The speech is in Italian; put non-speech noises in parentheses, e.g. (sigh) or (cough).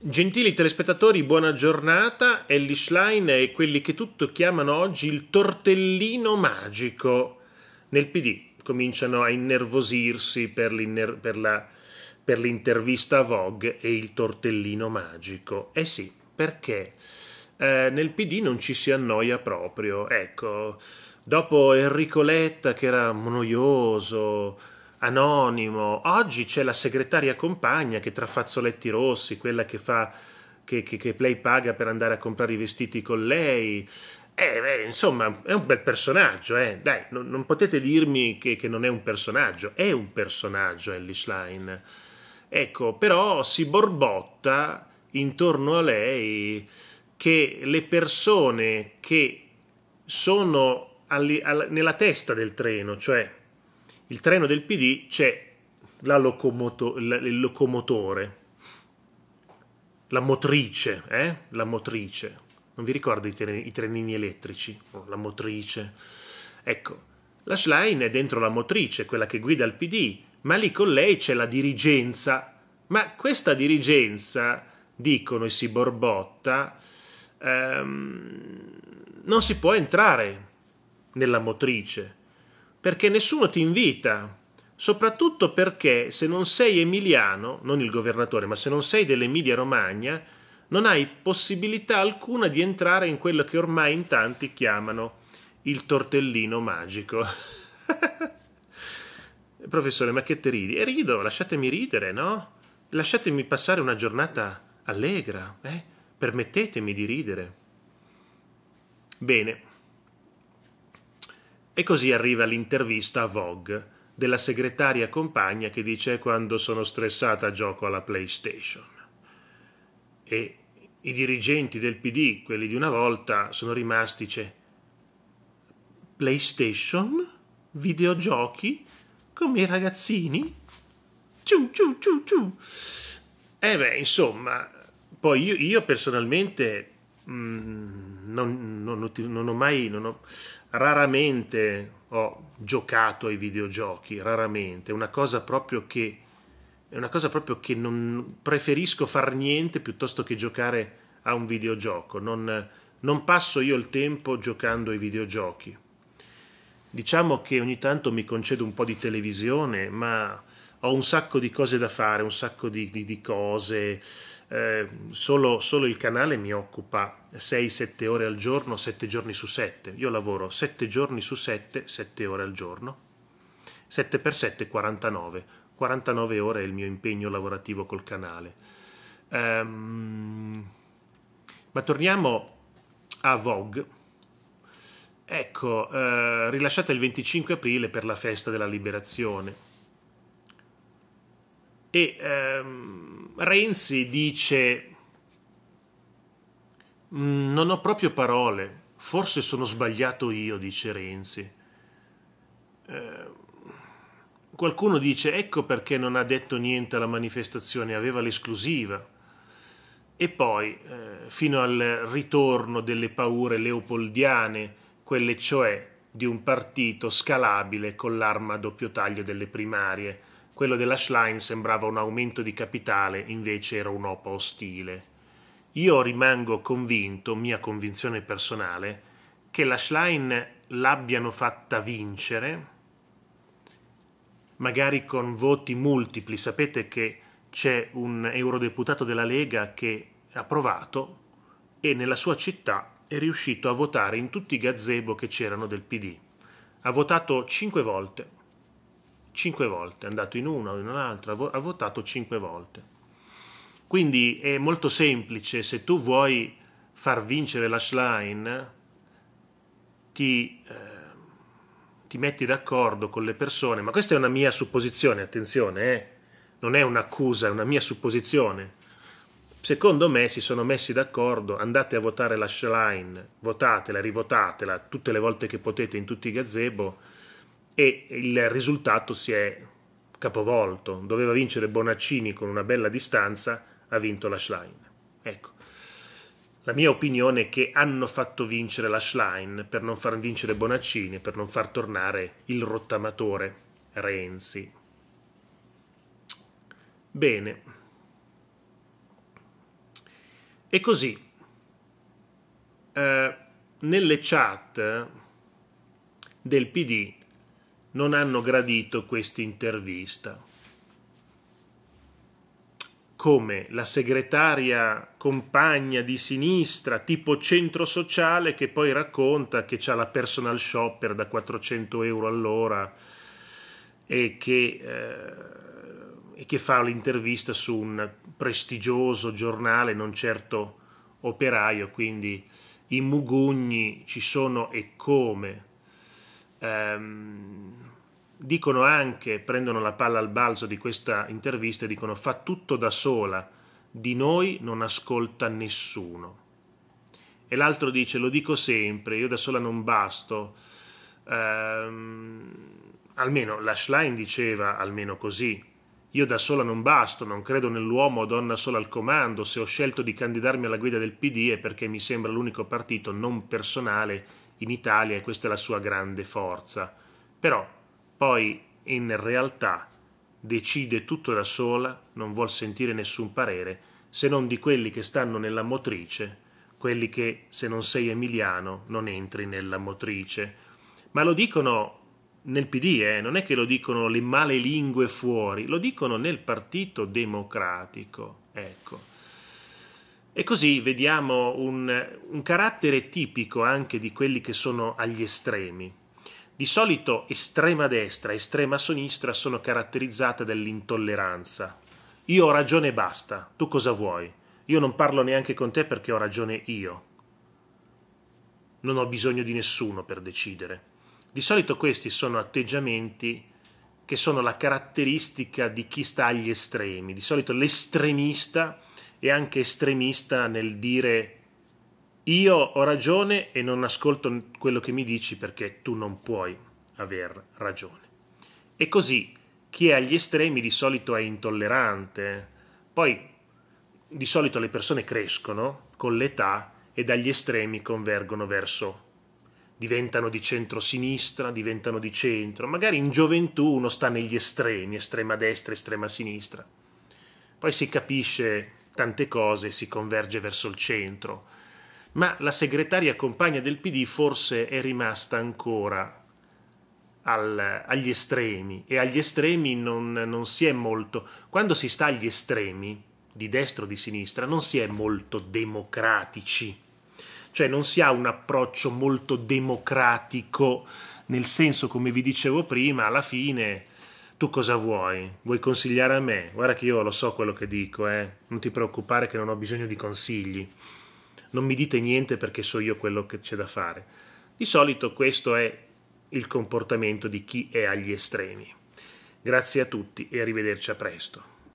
Gentili telespettatori, buona giornata. Ellie Schlein è quelli che tutto chiamano oggi il tortellino magico nel PD. Cominciano a innervosirsi per, per, la, per l'intervista a Vogue e il tortellino magico. Eh sì, perché eh, nel PD non ci si annoia proprio. Ecco, dopo Enrico Letta che era noioso, anonimo. Oggi c'è la segretaria compagna che tra fazzoletti rossi, quella che fa che, che, che Play paga per andare a comprare i vestiti con lei. Eh, beh, insomma, è un bel personaggio, eh. Dai, non, non potete dirmi che, che, non è un personaggio. È un personaggio, Ellie Line. Ecco, però si borbotta intorno a lei che le persone che sono alli, all, nella testa del treno, cioè il treno del PD c'è locomoto- il locomotore, la motrice, eh? la motrice. Non vi ricordo i, tre- i trenini elettrici? Oh, la motrice. Ecco, la Schlein è dentro la motrice, quella che guida il PD, ma lì con lei c'è la dirigenza. Ma questa dirigenza, dicono e si borbotta, ehm, non si può entrare nella motrice perché nessuno ti invita, soprattutto perché se non sei emiliano, non il governatore, ma se non sei dell'Emilia Romagna, non hai possibilità alcuna di entrare in quello che ormai in tanti chiamano il tortellino magico. (laughs) Professore, ma che te ridi? E rido, lasciatemi ridere, no? Lasciatemi passare una giornata allegra, eh? Permettetemi di ridere. Bene. E così arriva l'intervista a Vogue della segretaria compagna che dice quando sono stressata gioco alla PlayStation. E i dirigenti del PD, quelli di una volta, sono rimasti dice, PlayStation? Videogiochi? Come i ragazzini? Ciu ciu ciu ciu. eh beh, insomma, poi io, io personalmente... Mm, non, non, non ho mai, non ho, raramente ho giocato ai videogiochi, raramente, è una cosa proprio che, è una cosa proprio che non preferisco far niente piuttosto che giocare a un videogioco, non, non passo io il tempo giocando ai videogiochi. Diciamo che ogni tanto mi concedo un po' di televisione, ma ho un sacco di cose da fare, un sacco di, di, di cose, eh, solo, solo, il canale mi occupa 6-7 ore al giorno, 7 giorni su 7. Io lavoro 7 giorni su 7, 7 ore al giorno. 7 per 7, 49. 49 ore è il mio impegno lavorativo col canale. Um, ma torniamo a Vogue. Ecco, eh, rilasciata il 25 aprile per la festa della liberazione. E... Um, Renzi dice mm, non ho proprio parole, forse sono sbagliato io, dice Renzi. Eh, qualcuno dice ecco perché non ha detto niente alla manifestazione, aveva l'esclusiva. E poi, eh, fino al ritorno delle paure leopoldiane, quelle cioè di un partito scalabile con l'arma a doppio taglio delle primarie, quello della Schlein sembrava un aumento di capitale, invece era un'OPA ostile. Io rimango convinto, mia convinzione personale, che la Schlein l'abbiano fatta vincere, magari con voti multipli. Sapete che c'è un eurodeputato della Lega che ha provato e nella sua città è riuscito a votare in tutti i gazebo che c'erano del PD. Ha votato cinque volte cinque volte, è andato in una o in un'altra, ha votato cinque volte. Quindi è molto semplice, se tu vuoi far vincere la Schlein, ti, eh, ti metti d'accordo con le persone, ma questa è una mia supposizione, attenzione, eh? non è un'accusa, è una mia supposizione. Secondo me si sono messi d'accordo, andate a votare la Schlein, votatela, rivotatela tutte le volte che potete in tutti i gazebo, e il risultato si è capovolto. Doveva vincere Bonaccini con una bella distanza, ha vinto la Schlein. Ecco. La mia opinione è che hanno fatto vincere la Schlein per non far vincere Bonaccini, per non far tornare il rottamatore Renzi. Bene. E così, eh, nelle chat del PD non hanno gradito questa intervista. Come la segretaria compagna di sinistra, tipo centro sociale, che poi racconta che ha la personal shopper da 400 euro all'ora e che, eh, e che fa l'intervista su un prestigioso giornale, non certo operaio, quindi i mugugni ci sono e come ehm, dicono anche, prendono la palla al balzo di questa intervista e dicono fa tutto da sola, di noi non ascolta nessuno. E l'altro dice lo dico sempre, io da sola non basto. Ehm, almeno la Schlein diceva, almeno così, io da sola non basto, non credo nell'uomo o donna sola al comando, se ho scelto di candidarmi alla guida del PD è perché mi sembra l'unico partito non personale in Italia e questa è la sua grande forza. Però poi in realtà decide tutto da sola, non vuol sentire nessun parere, se non di quelli che stanno nella motrice, quelli che se non sei emiliano non entri nella motrice. Ma lo dicono nel PD, eh, non è che lo dicono le male lingue fuori, lo dicono nel Partito Democratico. Ecco. E così vediamo un, un carattere tipico anche di quelli che sono agli estremi. Di solito estrema destra e estrema sinistra sono caratterizzate dall'intolleranza. Io ho ragione e basta, tu cosa vuoi? Io non parlo neanche con te perché ho ragione io. Non ho bisogno di nessuno per decidere. Di solito questi sono atteggiamenti che sono la caratteristica di chi sta agli estremi. Di solito l'estremista e anche estremista nel dire io ho ragione e non ascolto quello che mi dici perché tu non puoi aver ragione. E così chi è agli estremi di solito è intollerante, poi di solito le persone crescono con l'età e dagli estremi convergono verso diventano di centrosinistra, diventano di centro, magari in gioventù uno sta negli estremi, estrema destra, estrema sinistra. Poi si capisce tante cose si converge verso il centro. Ma la segretaria compagna del PD forse è rimasta ancora al, agli estremi e agli estremi non, non si è molto. Quando si sta agli estremi, di destra o di sinistra, non si è molto democratici cioè non si ha un approccio molto democratico, nel senso, come vi dicevo prima, alla fine tu cosa vuoi? Vuoi consigliare a me? Guarda che io lo so quello che dico, eh? non ti preoccupare che non ho bisogno di consigli. Non mi dite niente perché so io quello che c'è da fare. Di solito questo è il comportamento di chi è agli estremi. Grazie a tutti e arrivederci a presto.